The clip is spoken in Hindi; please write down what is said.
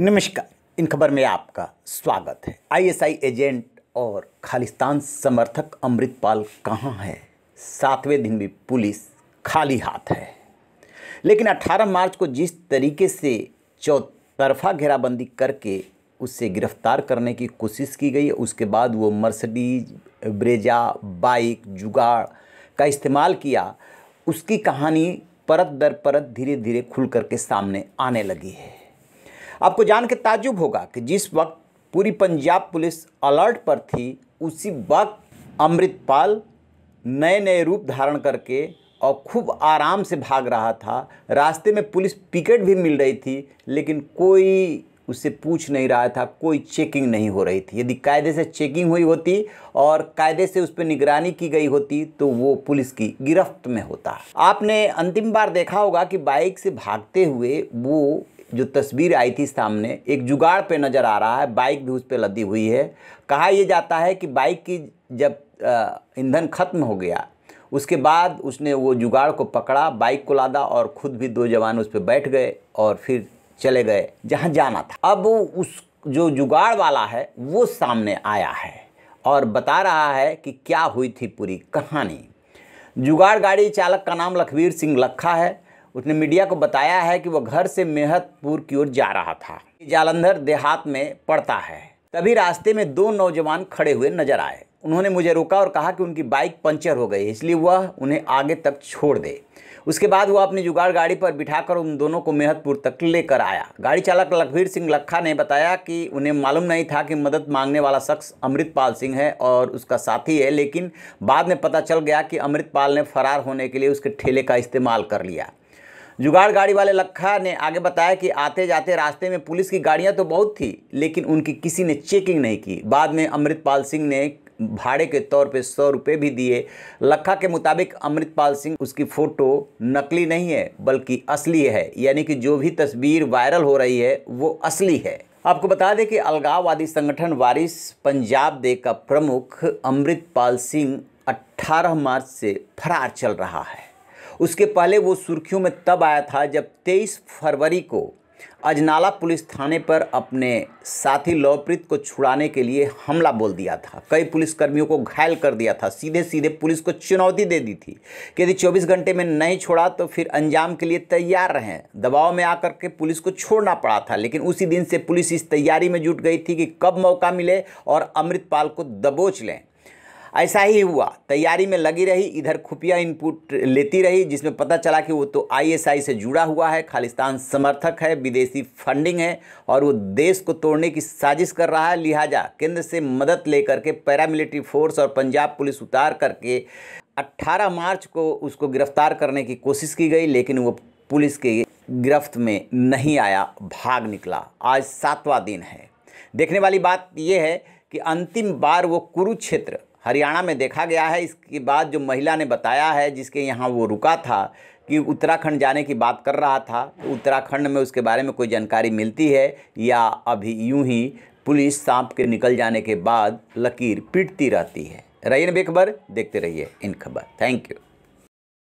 नमस्कार इन खबर में आपका स्वागत है आईएसआई एजेंट और खालिस्तान समर्थक अमृतपाल कहाँ है सातवें दिन भी पुलिस खाली हाथ है लेकिन 18 मार्च को जिस तरीके से चौतरफा घेराबंदी करके उससे गिरफ्तार करने की कोशिश की गई उसके बाद वो मर्सिडीज ब्रेजा बाइक जुगाड़ का इस्तेमाल किया उसकी कहानी परत दर परत धीरे धीरे खुल करके सामने आने लगी है आपको जान के ताजुब होगा कि जिस वक्त पूरी पंजाब पुलिस अलर्ट पर थी उसी वक्त अमृतपाल नए नए रूप धारण करके और खूब आराम से भाग रहा था रास्ते में पुलिस पिकेट भी मिल रही थी लेकिन कोई उससे पूछ नहीं रहा था कोई चेकिंग नहीं हो रही थी यदि कायदे से चेकिंग हुई होती और कायदे से उस पर निगरानी की गई होती तो वो पुलिस की गिरफ्त में होता आपने अंतिम बार देखा होगा कि बाइक से भागते हुए वो जो तस्वीर आई थी सामने एक जुगाड़ पे नज़र आ रहा है बाइक भी उस पर लदी हुई है कहा यह जाता है कि बाइक की जब ईंधन ख़त्म हो गया उसके बाद उसने वो जुगाड़ को पकड़ा बाइक को लादा और ख़ुद भी दो जवान उस पर बैठ गए और फिर चले गए जहाँ जाना था अब उस जो जुगाड़ वाला है वो सामने आया है और बता रहा है कि क्या हुई थी पूरी कहानी जुगाड़ गाड़ी चालक का नाम लखवीर सिंह लखा है उसने मीडिया को बताया है कि वह घर से मेहतपुर की ओर जा रहा था जालंधर देहात में पड़ता है तभी रास्ते में दो नौजवान खड़े हुए नजर आए उन्होंने मुझे रोका और कहा कि उनकी बाइक पंचर हो गई इसलिए वह उन्हें आगे तक छोड़ दे उसके बाद वह अपनी जुगाड़ गाड़ी पर बिठाकर उन दोनों को मेहतपुर तक लेकर आया गाड़ी चालक लखवीर सिंह लखा ने बताया कि उन्हें मालूम नहीं था कि मदद मांगने वाला शख्स अमृतपाल सिंह है और उसका साथी है लेकिन बाद में पता चल गया कि अमृतपाल ने फरार होने के लिए उसके ठेले का इस्तेमाल कर लिया जुगाड़ गाड़ी वाले लखा ने आगे बताया कि आते जाते रास्ते में पुलिस की गाड़ियां तो बहुत थी लेकिन उनकी किसी ने चेकिंग नहीं की बाद में अमृतपाल सिंह ने भाड़े के तौर पे सौ रुपये भी दिए लखा के मुताबिक अमृतपाल सिंह उसकी फ़ोटो नकली नहीं है बल्कि असली है यानी कि जो भी तस्वीर वायरल हो रही है वो असली है आपको बता दें कि अलगाववादी संगठन वारिस पंजाब दे का प्रमुख अमृतपाल सिंह 18 मार्च से फरार चल रहा है उसके पहले वो सुर्खियों में तब आया था जब 23 फरवरी को अजनाला पुलिस थाने पर अपने साथी लवप्रीत को छुड़ाने के लिए हमला बोल दिया था कई पुलिसकर्मियों को घायल कर दिया था सीधे सीधे पुलिस को चुनौती दे दी थी कि यदि 24 घंटे में नहीं छोड़ा तो फिर अंजाम के लिए तैयार रहें दबाव में आकर के पुलिस को छोड़ना पड़ा था लेकिन उसी दिन से पुलिस इस तैयारी में जुट गई थी कि कब मौका मिले और अमृतपाल को दबोच लें ऐसा ही हुआ तैयारी में लगी रही इधर खुफिया इनपुट लेती रही जिसमें पता चला कि वो तो आईएसआई से जुड़ा हुआ है खालिस्तान समर्थक है विदेशी फंडिंग है और वो देश को तोड़ने की साजिश कर रहा है लिहाजा केंद्र से मदद लेकर के पैरामिलिट्री फोर्स और पंजाब पुलिस उतार करके 18 मार्च को उसको गिरफ्तार करने की कोशिश की गई लेकिन वो पुलिस के गिरफ्त में नहीं आया भाग निकला आज सातवां दिन है देखने वाली बात यह है कि अंतिम बार वो कुरुक्षेत्र हरियाणा में देखा गया है इसके बाद जो महिला ने बताया है जिसके यहाँ वो रुका था कि उत्तराखंड जाने की बात कर रहा था तो उत्तराखंड में उसके बारे में कोई जानकारी मिलती है या अभी यूं ही पुलिस सांप के निकल जाने के बाद लकीर पीटती रहती है रहीन बेखबर देखते रहिए इन खबर थैंक यू